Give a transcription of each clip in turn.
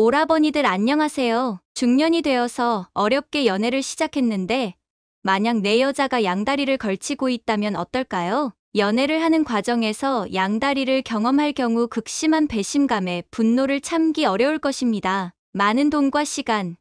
오라버니들 안녕하세요. 중년이 되어서 어렵게 연애를 시작했는데 만약 내 여자가 양다리를 걸치고 있다면 어떨까요? 연애를 하는 과정에서 양다리를 경험할 경우 극심한 배신감에 분노를 참기 어려울 것입니다. 많은 돈과 시간,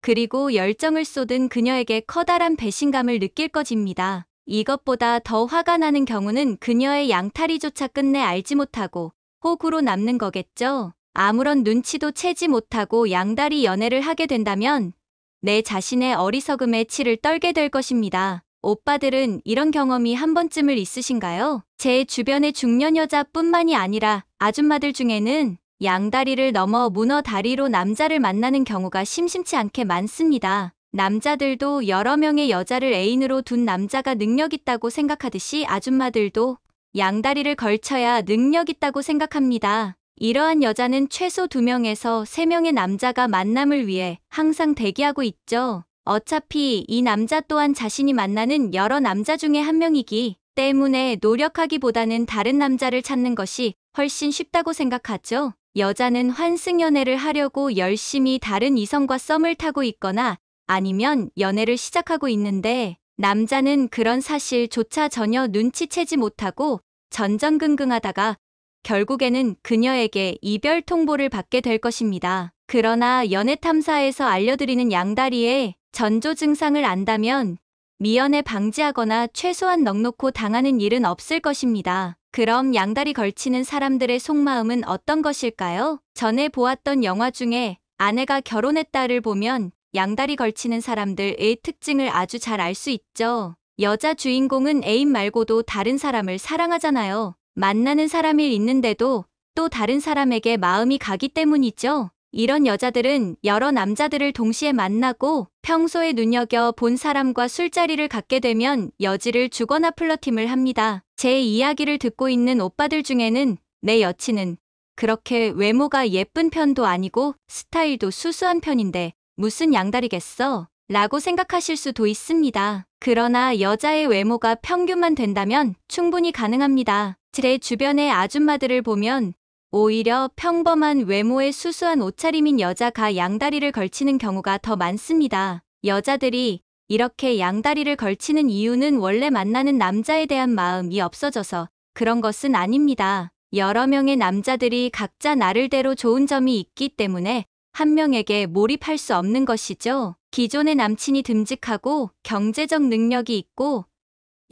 그리고 열정을 쏟은 그녀에게 커다란 배신감을 느낄 것입니다. 이것보다 더 화가 나는 경우는 그녀의 양탈이조차 끝내 알지 못하고 호구로 남는 거겠죠? 아무런 눈치도 채지 못하고 양다리 연애를 하게 된다면 내 자신의 어리석음에 치를 떨게 될 것입니다. 오빠들은 이런 경험이 한 번쯤을 있으신가요? 제 주변의 중년 여자뿐만이 아니라 아줌마들 중에는 양다리를 넘어 문어 다리로 남자를 만나는 경우가 심심치 않게 많습니다. 남자들도 여러 명의 여자를 애인으로 둔 남자가 능력 있다고 생각하듯이 아줌마들도 양다리를 걸쳐야 능력 있다고 생각합니다. 이러한 여자는 최소 2명에서 3명의 남자가 만남을 위해 항상 대기하고 있죠. 어차피 이 남자 또한 자신이 만나는 여러 남자 중에 한 명이기 때문에 노력하기보다는 다른 남자를 찾는 것이 훨씬 쉽다고 생각하죠. 여자는 환승연애를 하려고 열심히 다른 이성과 썸을 타고 있거나 아니면 연애를 시작하고 있는데 남자는 그런 사실조차 전혀 눈치채지 못하고 전전긍긍하다가 결국에는 그녀에게 이별 통보를 받게 될 것입니다. 그러나 연애탐사에서 알려드리는 양다리의 전조 증상을 안다면 미연에 방지하거나 최소한 넉놓고 당하는 일은 없을 것입니다. 그럼 양다리 걸치는 사람들의 속마음은 어떤 것일까요? 전에 보았던 영화 중에 아내가 결혼했다를 보면 양다리 걸치는 사람들의 특징을 아주 잘 알 수 있죠. 여자 주인공은 애인 말고도 다른 사람을 사랑하잖아요. 만나는 사람이 있는데도 또 다른 사람에게 마음이 가기 때문이죠. 이런 여자들은 여러 남자들을 동시에 만나고 평소에 눈여겨 본 사람과 술자리를 갖게 되면 여지를 주거나 플러팅을 합니다. 제 이야기를 듣고 있는 오빠들 중에는 내 여친은 그렇게 외모가 예쁜 편도 아니고 스타일도 수수한 편인데 무슨 양다리겠어? 라고 생각하실 수도 있습니다. 그러나 여자의 외모가 평균만 된다면 충분히 가능합니다. 제 주변의 아줌마들을 보면 오히려 평범한 외모의 수수한 옷차림인 여자가 양다리를 걸치는 경우가 더 많습니다. 여자들이 이렇게 양다리를 걸치는 이유는 원래 만나는 남자에 대한 마음이 없어져서 그런 것은 아닙니다. 여러 명의 남자들이 각자 나를대로 좋은 점이 있기 때문에 한 명에게 몰입할 수 없는 것이죠. 기존의 남친이 듬직하고 경제적 능력이 있고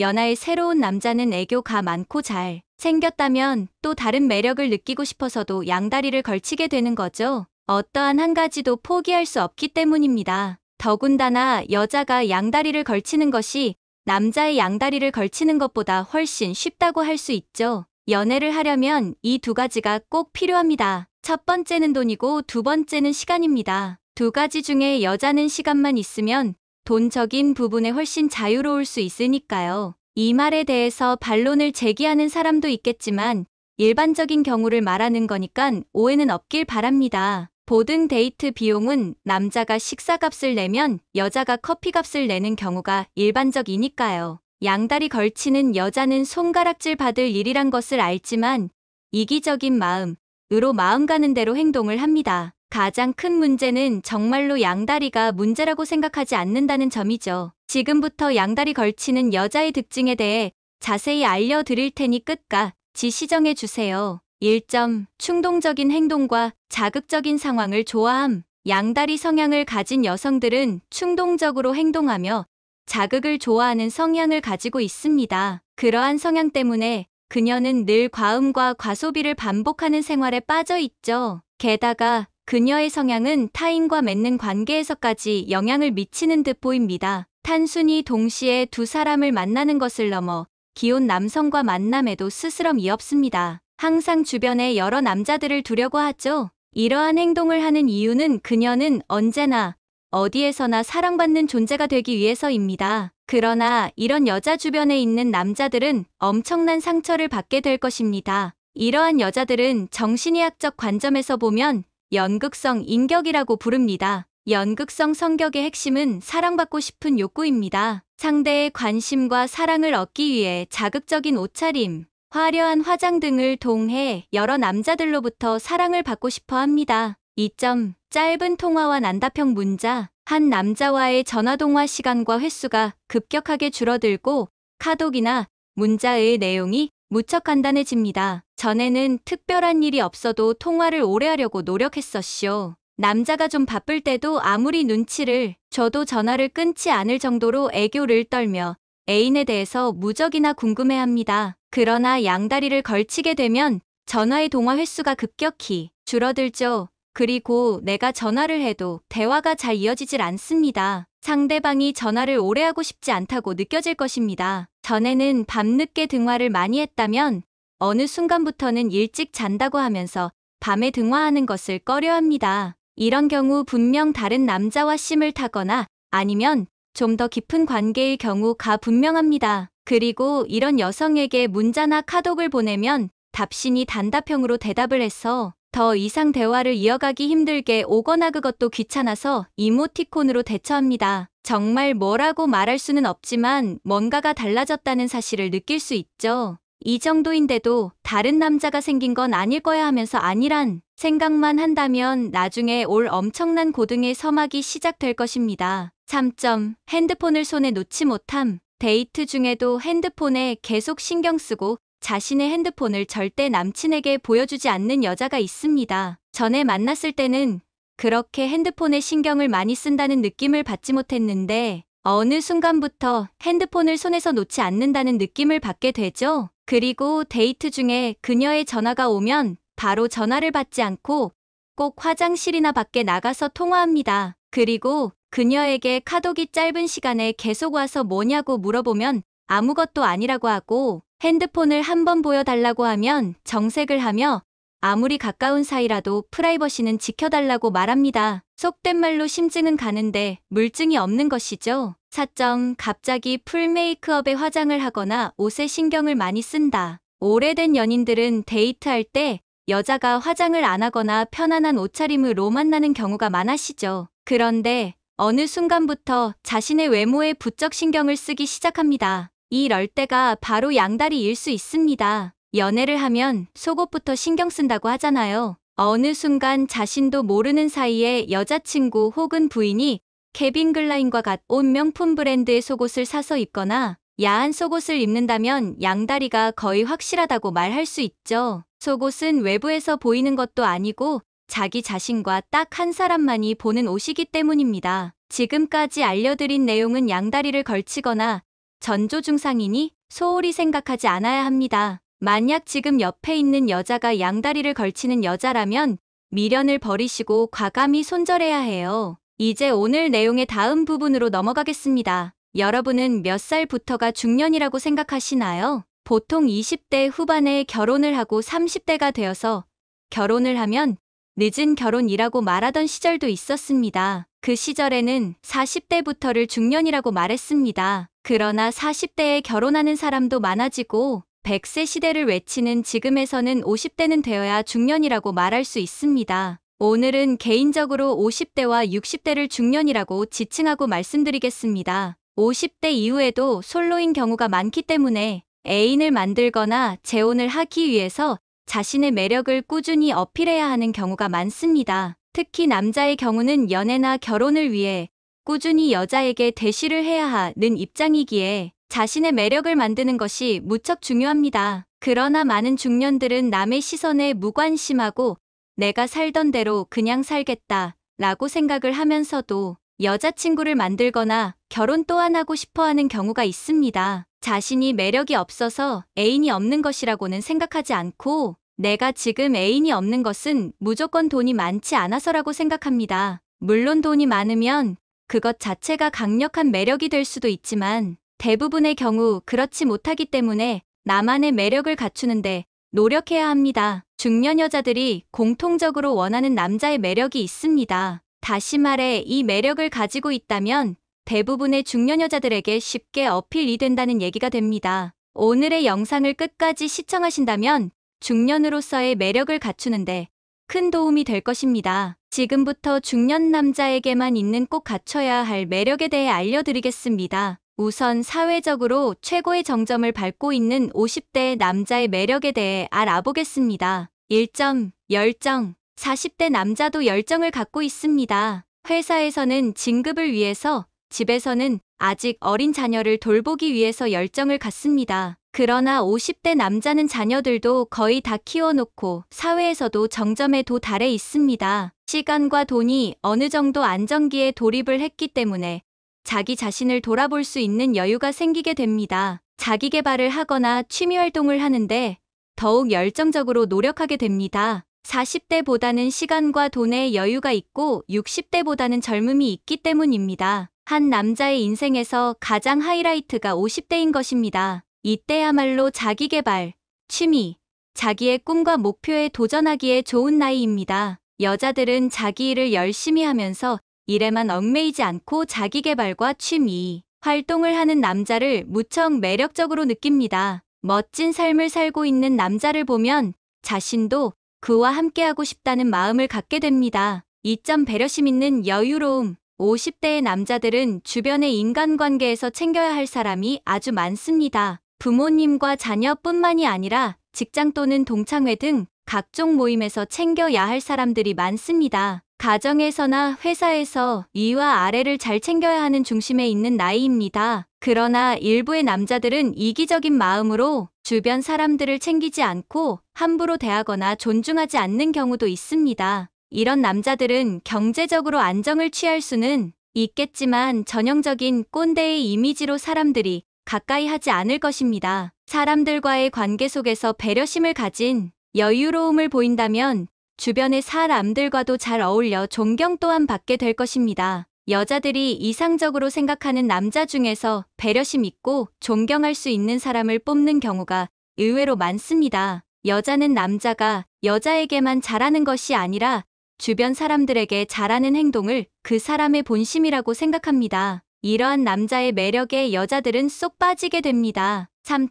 연하의 새로운 남자는 애교가 많고 잘 생겼다면 또 다른 매력을 느끼고 싶어서도 양다리를 걸치게 되는 거죠. 어떠한 한 가지도 포기할 수 없기 때문입니다. 더군다나 여자가 양다리를 걸치는 것이 남자의 양다리를 걸치는 것보다 훨씬 쉽다고 할 수 있죠. 연애를 하려면 이 두 가지가 꼭 필요합니다. 첫 번째는 돈이고 두 번째는 시간입니다. 두 가지 중에 여자는 시간만 있으면 돈적인 부분에 훨씬 자유로울 수 있으니까요. 이 말에 대해서 반론을 제기하는 사람도 있겠지만 일반적인 경우를 말하는 거니깐 오해는 없길 바랍니다. 보든 데이트 비용은 남자가 식사값을 내면 여자가 커피값을 내는 경우가 일반적이니까요. 양다리 걸치는 여자는 손가락질 받을 일이란 것을 알지만 이기적인 마음으로 마음 가는 대로 행동을 합니다. 가장 큰 문제는 정말로 양다리가 문제라고 생각하지 않는다는 점이죠. 지금부터 양다리 걸치는 여자의 특징에 대해 자세히 알려드릴 테니 끝과지 시정해 주세요. 1점 충동적인 행동과 자극적인 상황을 좋아함 양다리 성향을 가진 여성들은 충동적으로 행동하며 자극을 좋아하는 성향을 가지고 있습니다. 그러한 성향 때문에 그녀는 늘 과음과 과소비를 반복하는 생활에 빠져 있죠. 게다가 그녀의 성향은 타인과 맺는 관계에서까지 영향을 미치는 듯 보입니다. 단순히 동시에 두 사람을 만나는 것을 넘어 기혼 남성과 만남에도 스스럼이 없습니다. 항상 주변에 여러 남자들을 두려고 하죠. 이러한 행동을 하는 이유는 그녀는 언제나 어디에서나 사랑받는 존재가 되기 위해서입니다. 그러나 이런 여자 주변에 있는 남자들은 엄청난 상처를 받게 될 것입니다. 이러한 여자들은 정신의학적 관점에서 보면 연극성 인격이라고 부릅니다. 연극성 성격의 핵심은 사랑받고 싶은 욕구입니다. 상대의 관심과 사랑을 얻기 위해 자극적인 옷차림, 화려한 화장 등을 동해 여러 남자들로부터 사랑을 받고 싶어 합니다. 2점 짧은 통화와 난답형 문자 한 남자와의 전화동화 시간과 횟수가 급격하게 줄어들고 카톡이나 문자의 내용이 무척 간단해집니다. 전에는 특별한 일이 없어도 통화를 오래 하려고 노력했었쇼. 남자가 좀 바쁠 때도 아무리 눈치를 줘도 전화를 끊지 않을 정도로 애교를 떨며 애인에 대해서 무적이나 궁금해합니다. 그러나 양다리를 걸치게 되면 전화의 동화 횟수가 급격히 줄어들죠. 그리고 내가 전화를 해도 대화가 잘 이어지질 않습니다. 상대방이 전화를 오래 하고 싶지 않다고 느껴질 것입니다. 전에는 밤늦게 등화를 많이 했다면 어느 순간부터는 일찍 잔다고 하면서 밤에 등화하는 것을 꺼려합니다. 이런 경우 분명 다른 남자와 심을 타거나 아니면 좀 더 깊은 관계일 경우가 분명합니다. 그리고 이런 여성에게 문자나 카톡을 보내면 답신이 단답형으로 대답을 해서 더 이상 대화를 이어가기 힘들게 오거나 그것도 귀찮아서 이모티콘으로 대처합니다. 정말 뭐라고 말할 수는 없지만 뭔가가 달라졌다는 사실을 느낄 수 있죠. 이 정도인데도 다른 남자가 생긴 건 아닐 거야 하면서 아니란 생각만 한다면 나중에 올 엄청난 고등의 서막이 시작될 것입니다. 3점. 핸드폰을 손에 놓지 못함. 데이트 중에도 핸드폰에 계속 신경 쓰고 자신의 핸드폰을 절대 남친에게 보여주지 않는 여자가 있습니다. 전에 만났을 때는 그렇게 핸드폰에 신경을 많이 쓴다는 느낌을 받지 못했는데 어느 순간부터 핸드폰을 손에서 놓지 않는다는 느낌을 받게 되죠. 그리고 데이트 중에 그녀의 전화가 오면 바로 전화를 받지 않고 꼭 화장실이나 밖에 나가서 통화합니다. 그리고 그녀에게 카톡이 짧은 시간에 계속 와서 뭐냐고 물어보면 아무것도 아니라고 하고 핸드폰을 한번 보여달라고 하면 정색을 하며 아무리 가까운 사이라도 프라이버시는 지켜달라고 말합니다. 속된 말로 심증은 가는데 물증이 없는 것이죠. 사정 갑자기 풀 메이크업에 화장을 하거나 옷에 신경을 많이 쓴다. 오래된 연인들은 데이트할 때 여자가 화장을 안 하거나 편안한 옷차림으로 만나는 경우가 많아시죠 그런데 어느 순간부터 자신의 외모에 부쩍 신경을 쓰기 시작합니다. 이럴 때가 바로 양다리일 수 있습니다. 연애를 하면 속옷부터 신경 쓴다고 하잖아요. 어느 순간 자신도 모르는 사이에 여자친구 혹은 부인이 케빈 글라인과 같온 명품 브랜드의 속옷을 사서 입거나 야한 속옷을 입는다면 양다리가 거의 확실하다고 말할 수 있죠. 속옷은 외부에서 보이는 것도 아니고 자기 자신과 딱 한 사람만이 보는 옷이기 때문입니다. 지금까지 알려드린 내용은 양다리를 걸치거나 전조 증상이니 소홀히 생각하지 않아야 합니다. 만약 지금 옆에 있는 여자가 양다리를 걸치는 여자라면 미련을 버리시고 과감히 손절해야 해요. 이제 오늘 내용의 다음 부분으로 넘어가겠습니다. 여러분은 몇 살부터가 중년이라고 생각하시나요? 보통 20대 후반에 결혼을 하고 30대가 되어서 결혼을 하면 늦은 결혼이라고 말하던 시절도 있었습니다. 그 시절에는 40대부터를 중년이라고 말했습니다. 그러나 40대에 결혼하는 사람도 많아지고 100세 시대를 외치는 지금에서는 50대는 되어야 중년이라고 말할 수 있습니다. 오늘은 개인적으로 50대와 60대를 중년이라고 지칭하고 말씀드리겠습니다. 50대 이후에도 솔로인 경우가 많기 때문에 애인을 만들거나 재혼을 하기 위해서 자신의 매력을 꾸준히 어필해야 하는 경우가 많습니다. 특히 남자의 경우는 연애나 결혼을 위해 꾸준히 여자에게 대시를 해야 하는 입장이기에 자신의 매력을 만드는 것이 무척 중요합니다. 그러나 많은 중년들은 남의 시선에 무관심하고 내가 살던 대로 그냥 살겠다 라고 생각을 하면서도 여자친구를 만들거나 결혼 또한 하고 싶어 하는 경우가 있습니다. 자신이 매력이 없어서 애인이 없는 것이라고는 생각하지 않고 내가 지금 애인이 없는 것은 무조건 돈이 많지 않아서라고 생각합니다. 물론 돈이 많으면 그것 자체가 강력한 매력이 될 수도 있지만 대부분의 경우 그렇지 못하기 때문에 나만의 매력을 갖추는데 노력해야 합니다. 중년 여자들이 공통적으로 원하는 남자의 매력이 있습니다. 다시 말해 이 매력을 가지고 있다면 대부분의 중년 여자들에게 쉽게 어필이 된다는 얘기가 됩니다. 오늘의 영상을 끝까지 시청하신다면 중년으로서의 매력을 갖추는데 큰 도움이 될 것입니다. 지금부터 중년 남자에게만 있는 꼭 갖춰야 할 매력에 대해 알려드리겠습니다. 우선 사회적으로 최고의 정점을 밟고 있는 50대 남자의 매력에 대해 알아보겠습니다. 1점, 열정. 40대 남자도 열정을 갖고 있습니다. 회사에서는 진급을 위해서, 집에서는 아직 어린 자녀를 돌보기 위해서 열정을 갖습니다. 그러나 50대 남자는 자녀들도 거의 다 키워놓고 사회에서도 정점에 도달해 있습니다. 시간과 돈이 어느 정도 안정기에 돌입을 했기 때문에 자기 자신을 돌아볼 수 있는 여유가 생기게 됩니다. 자기 개발을 하거나 취미 활동을 하는데 더욱 열정적으로 노력하게 됩니다. 40대보다는 시간과 돈에 여유가 있고 60대보다는 젊음이 있기 때문입니다. 한 남자의 인생에서 가장 하이라이트가 50대인 것입니다. 이때야말로 자기 개발, 취미, 자기의 꿈과 목표에 도전하기에 좋은 나이입니다. 여자들은 자기 일을 열심히 하면서 일에만 얽매이지 않고 자기 개발과 취미, 활동을 하는 남자를 무척 매력적으로 느낍니다. 멋진 삶을 살고 있는 남자를 보면 자신도 그와 함께하고 싶다는 마음을 갖게 됩니다. 2점 배려심 있는 여유로움 50대의 남자들은 주변의 인간관계에서 챙겨야 할 사람이 아주 많습니다. 부모님과 자녀뿐만이 아니라 직장 또는 동창회 등 각종 모임에서 챙겨야 할 사람들이 많습니다. 가정에서나 회사에서 위와 아래를 잘 챙겨야 하는 중심에 있는 나이입니다. 그러나 일부의 남자들은 이기적인 마음으로 주변 사람들을 챙기지 않고 함부로 대하거나 존중하지 않는 경우도 있습니다. 이런 남자들은 경제적으로 안정을 취할 수는 있겠지만 전형적인 꼰대의 이미지로 사람들이 가까이 하지 않을 것입니다. 사람들과의 관계 속에서 배려심을 가진 여유로움을 보인다면 주변의 사람들과도 잘 어울려 존경 또한 받게 될 것입니다. 여자들이 이상적으로 생각하는 남자 중에서 배려심 있고 존경할 수 있는 사람을 뽑는 경우가 의외로 많습니다. 여자는 남자가 여자에게만 잘하는 것이 아니라 주변 사람들에게 잘하는 행동을 그 사람의 본심이라고 생각합니다. 이러한 남자의 매력에 여자들은 쏙 빠지게 됩니다. 3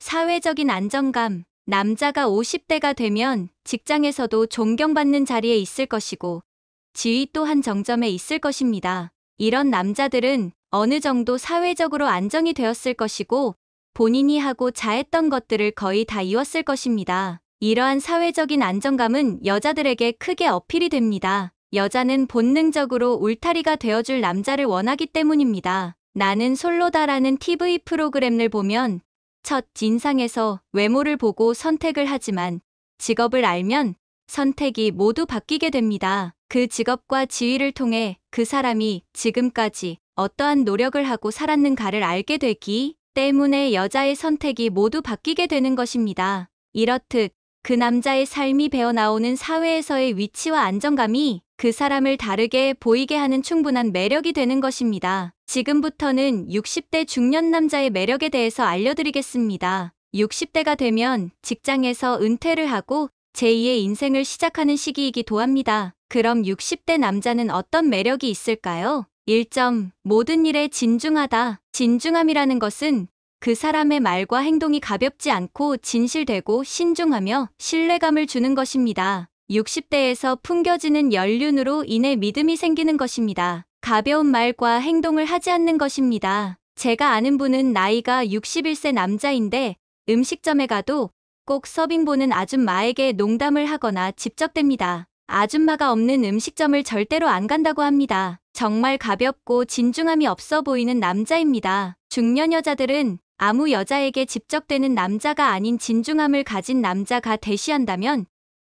사회적인 안정감 남자가 50대가 되면 직장에서도 존경받는 자리에 있을 것이고 지위 또한 정점에 있을 것입니다. 이런 남자들은 어느 정도 사회적으로 안정이 되었을 것이고 본인이 하고 자했던 것들을 거의 다 이뤘을 것입니다. 이러한 사회적인 안정감은 여자들에게 크게 어필이 됩니다. 여자는 본능적으로 울타리가 되어줄 남자를 원하기 때문입니다. 나는 솔로다라는 TV 프로그램을 보면 첫진상에서 외모를 보고 선택을 하지만 직업을 알면 선택이 모두 바뀌게 됩니다. 그 직업과 지위를 통해 그 사람이 지금까지 어떠한 노력을 하고 살았는가를 알게 되기 때문에 여자의 선택이 모두 바뀌게 되는 것입니다. 이렇듯 그 남자의 삶이 배어나오는 사회에서의 위치와 안정감이 그 사람을 다르게 보이게 하는 충분한 매력이 되는 것입니다. 지금부터는 60대 중년 남자의 매력에 대해서 알려드리겠습니다. 60대가 되면 직장에서 은퇴를 하고 제2의 인생을 시작하는 시기이기도 합니다. 그럼 60대 남자는 어떤 매력이 있을까요? 1 모든 일에 진중하다. 진중함이라는 것은 그 사람의 말과 행동이 가볍지 않고 진실되고 신중하며 신뢰감을 주는 것입니다. 60대에서 풍겨지는 연륜으로 인해 믿음이 생기는 것입니다. 가벼운 말과 행동을 하지 않는 것입니다. 제가 아는 분은 나이가 61세 남자인데 음식점에 가도 꼭 서빙보는 아줌마에게 농담을 하거나 집적됩니다. 아줌마가 없는 음식점을 절대로 안 간다고 합니다. 정말 가볍고 진중함이 없어 보이는 남자입니다. 중년 여자들은 아무 여자에게 집적되는 남자가 아닌 진중함을 가진 남자가 대시한다면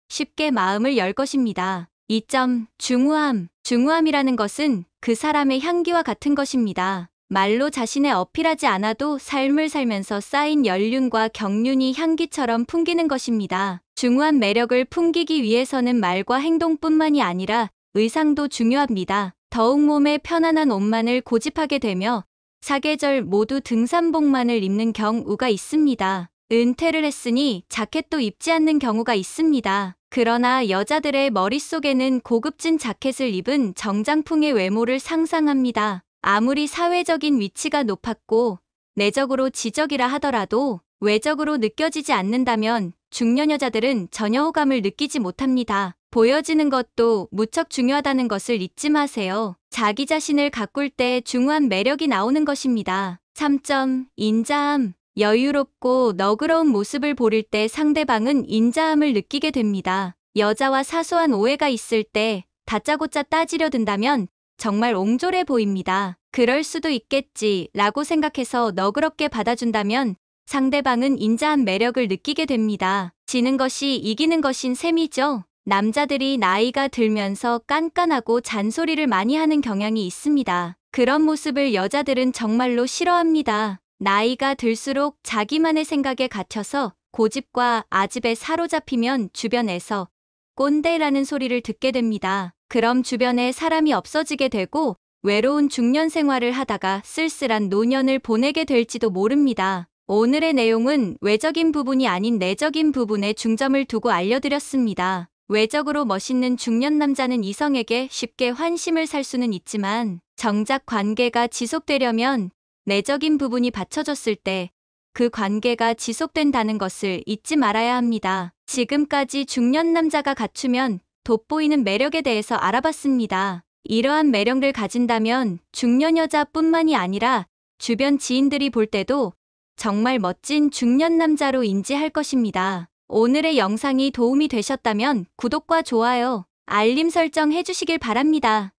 쉽게 마음을 열 것입니다. 2점 중후함 중후함이라는 것은 그 사람의 향기와 같은 것입니다. 말로 자신의 어필하지 않아도 삶을 살면서 쌓인 연륜과 경륜이 향기처럼 풍기는 것입니다. 중후한 매력을 풍기기 위해서는 말과 행동뿐만이 아니라 의상도 중요합니다. 더욱 몸에 편안한 옷만을 고집하게 되며 사계절 모두 등산복만을 입는 경우가 있습니다. 은퇴를 했으니 자켓도 입지 않는 경우가 있습니다. 그러나 여자들의 머릿속에는 고급진 자켓을 입은 정장풍의 외모를 상상합니다. 아무리 사회적인 위치가 높았고 내적으로 지적이라 하더라도 외적으로 느껴지지 않는다면 중년 여자들은 전혀 호감을 느끼지 못합니다. 보여지는 것도 무척 중요하다는 것을 잊지 마세요. 자기 자신을 가꿀 때 중후한 매력이 나오는 것입니다. 3점 인자함 여유롭고 너그러운 모습을 보일 때 상대방은 인자함을 느끼게 됩니다. 여자와 사소한 오해가 있을 때 다짜고짜 따지려 든다면 정말 옹졸해 보입니다. 그럴 수도 있겠지 라고 생각해서 너그럽게 받아준다면 상대방은 인자한 매력을 느끼게 됩니다. 지는 것이 이기는 것인 셈이죠. 남자들이 나이가 들면서 깐깐하고 잔소리를 많이 하는 경향이 있습니다. 그런 모습을 여자들은 정말로 싫어합니다. 나이가 들수록 자기만의 생각에 갇혀서 고집과 아집에 사로잡히면 주변에서 꼰대라는 소리를 듣게 됩니다. 그럼 주변에 사람이 없어지게 되고 외로운 중년 생활을 하다가 쓸쓸한 노년을 보내게 될지도 모릅니다. 오늘의 내용은 외적인 부분이 아닌 내적인 부분에 중점을 두고 알려드렸습니다. 외적으로 멋있는 중년 남자는 이성에게 쉽게 환심을 살 수는 있지만 정작 관계가 지속되려면 내적인 부분이 받쳐졌을 때 그 관계가 지속된다는 것을 잊지 말아야 합니다. 지금까지 중년 남자가 갖추면 돋보이는 매력에 대해서 알아봤습니다. 이러한 매력을 가진다면 중년 여자뿐만이 아니라 주변 지인들이 볼 때도 정말 멋진 중년 남자로 인지할 것입니다. 오늘의 영상이 도움이 되셨다면 구독과 좋아요, 알림 설정 해주시길 바랍니다.